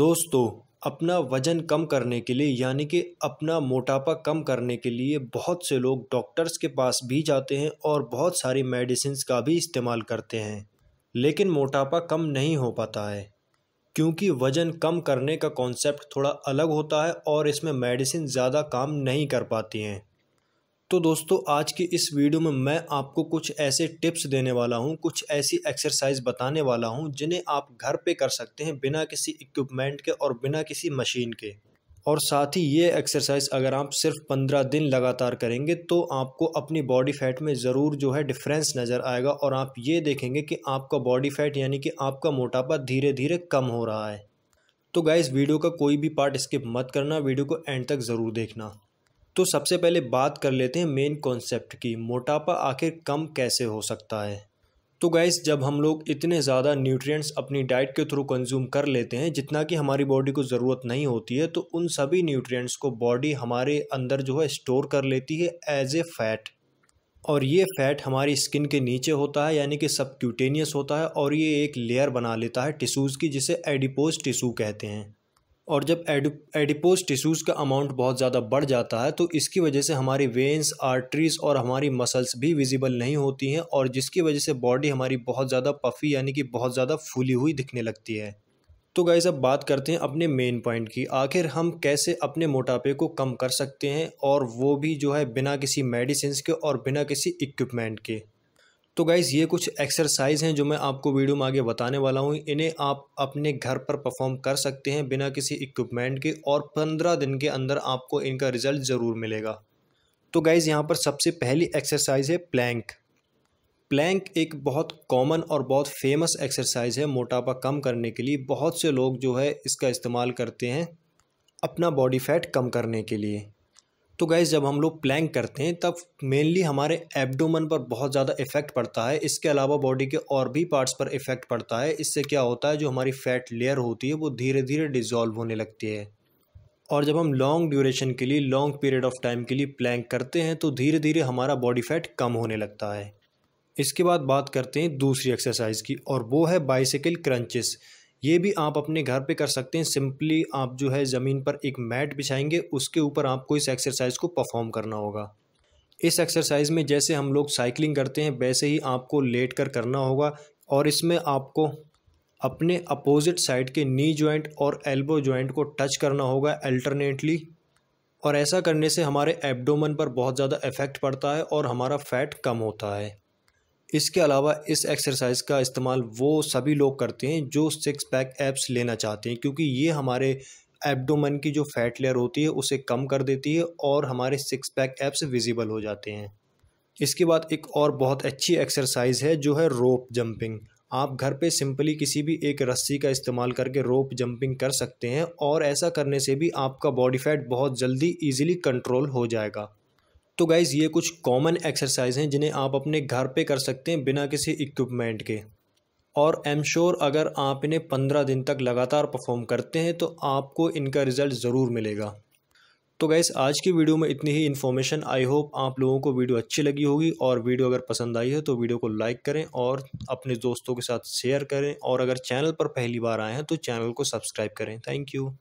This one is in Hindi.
दोस्तों अपना वज़न कम करने के लिए यानी कि अपना मोटापा कम करने के लिए बहुत से लोग डॉक्टर्स के पास भी जाते हैं और बहुत सारी मेडिसिन का भी इस्तेमाल करते हैं लेकिन मोटापा कम नहीं हो पाता है क्योंकि वज़न कम करने का कॉन्सेप्ट थोड़ा अलग होता है और इसमें मेडिसिन ज़्यादा काम नहीं कर पाती हैं तो दोस्तों आज की इस वीडियो में मैं आपको कुछ ऐसे टिप्स देने वाला हूं कुछ ऐसी एक्सरसाइज बताने वाला हूं जिन्हें आप घर पे कर सकते हैं बिना किसी इक्विपमेंट के और बिना किसी मशीन के और साथ ही ये एक्सरसाइज अगर आप सिर्फ पंद्रह दिन लगातार करेंगे तो आपको अपनी बॉडी फैट में ज़रूर जो है डिफरेंस नज़र आएगा और आप ये देखेंगे कि आपका बॉडी फैट यानी कि आपका मोटापा धीरे धीरे कम हो रहा है तो गाइज़ वीडियो का कोई भी पार्ट स्किप मत करना वीडियो को एंड तक ज़रूर देखना तो सबसे पहले बात कर लेते हैं मेन कॉन्सेप्ट की मोटापा आखिर कम कैसे हो सकता है तो गैस जब हम लोग इतने ज़्यादा न्यूट्रिएंट्स अपनी डाइट के थ्रू कंज्यूम कर लेते हैं जितना कि हमारी बॉडी को ज़रूरत नहीं होती है तो उन सभी न्यूट्रिएंट्स को बॉडी हमारे अंदर जो है स्टोर कर लेती है एज ए फैट और ये फैट हमारी स्किन के नीचे होता है यानी कि सबक्यूटेनियस होता है और ये एक लेयर बना लेता है टिश्यूज़ की जिसे एडिपोज टिशू कहते हैं और जब एडिपोज टिश्यूज़ का अमाउंट बहुत ज़्यादा बढ़ जाता है तो इसकी वजह से हमारी वेंस आर्टरीज और हमारी मसल्स भी विजिबल नहीं होती हैं और जिसकी वजह से बॉडी हमारी बहुत ज़्यादा पफी यानी कि बहुत ज़्यादा फूली हुई दिखने लगती है तो गाइज़ अब बात करते हैं अपने मेन पॉइंट की आखिर हम कैसे अपने मोटापे को कम कर सकते हैं और वो भी जो है बिना किसी मेडिसिन के और बिना किसी इक्विपमेंट के तो गाइज़ ये कुछ एक्सरसाइज हैं जो मैं आपको वीडियो में आगे बताने वाला हूँ इन्हें आप अपने घर पर परफॉर्म कर सकते हैं बिना किसी इक्विपमेंट के और पंद्रह दिन के अंदर आपको इनका रिजल्ट ज़रूर मिलेगा तो गाइज़ यहाँ पर सबसे पहली एक्सरसाइज है प्लैंक प्लैंक एक बहुत कॉमन और बहुत फेमस एक्सरसाइज है मोटापा कम करने के लिए बहुत से लोग जो है इसका इस्तेमाल करते हैं अपना बॉडी फैट कम करने के लिए तो गैस जब हम लोग प्लैंक करते हैं तब मेनली हमारे एब्डोमन पर बहुत ज़्यादा इफेक्ट पड़ता है इसके अलावा बॉडी के और भी पार्ट्स पर इफेक्ट पड़ता है इससे क्या होता है जो हमारी फैट लेयर होती है वो धीरे धीरे डिज़ोल्व होने लगती है और जब हम लॉन्ग ड्यूरेशन के लिए लॉन्ग पीरियड ऑफ टाइम के लिए प्लैंक करते हैं तो धीरे धीरे हमारा बॉडी फैट कम होने लगता है इसके बाद बात करते हैं दूसरी एक्सरसाइज की और वो है बाइसिकल क्रंचेस ये भी आप अपने घर पे कर सकते हैं सिंपली आप जो है ज़मीन पर एक मैट बिछाएंगे उसके ऊपर आपको इस एक्सरसाइज को परफॉर्म करना होगा इस एक्सरसाइज में जैसे हम लोग साइकिलिंग करते हैं वैसे ही आपको लेट कर करना होगा और इसमें आपको अपने अपोजिट साइड के नी जॉइंट और एल्बो जॉइंट को टच करना होगा अल्टरनेटली और ऐसा करने से हमारे एब्डोमन पर बहुत ज़्यादा इफ़ेक्ट पड़ता है और हमारा फैट कम होता है इसके अलावा इस एक्सरसाइज का इस्तेमाल वो सभी लोग करते हैं जो सिक्स पैक एप्स लेना चाहते हैं क्योंकि ये हमारे एब्डोमन की जो फैट लेयर होती है उसे कम कर देती है और हमारे सिक्स पैक एप्स विजिबल हो जाते हैं इसके बाद एक और बहुत अच्छी एक्सरसाइज है जो है रोप जंपिंग आप घर पे सिंपली किसी भी एक रस्सी का इस्तेमाल करके रोप जंपिंग कर सकते हैं और ऐसा करने से भी आपका बॉडी फैट बहुत जल्दी इजीली कंट्रोल हो जाएगा तो गाइज़ ये कुछ कॉमन एक्सरसाइज हैं जिन्हें आप अपने घर पे कर सकते हैं बिना किसी इक्विपमेंट के और एम श्योर अगर आप इन्हें पंद्रह दिन तक लगातार परफॉर्म करते हैं तो आपको इनका रिज़ल्ट ज़रूर मिलेगा तो गाइज़ आज की वीडियो में इतनी ही इन्फॉर्मेशन आई होप आप लोगों को वीडियो अच्छी लगी होगी और वीडियो अगर पसंद आई है तो वीडियो को लाइक करें और अपने दोस्तों के साथ शेयर करें और अगर चैनल पर पहली बार आए हैं तो चैनल को सब्सक्राइब करें थैंक यू